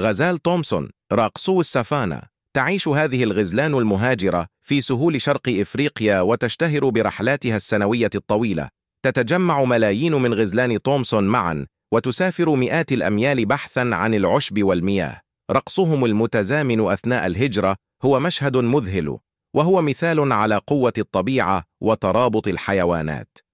غزال تومسون راقصو السفانة تعيش هذه الغزلان المهاجرة في سهول شرق إفريقيا وتشتهر برحلاتها السنوية الطويلة تتجمع ملايين من غزلان تومسون معا وتسافر مئات الأميال بحثا عن العشب والمياه رقصهم المتزامن أثناء الهجرة هو مشهد مذهل وهو مثال على قوة الطبيعة وترابط الحيوانات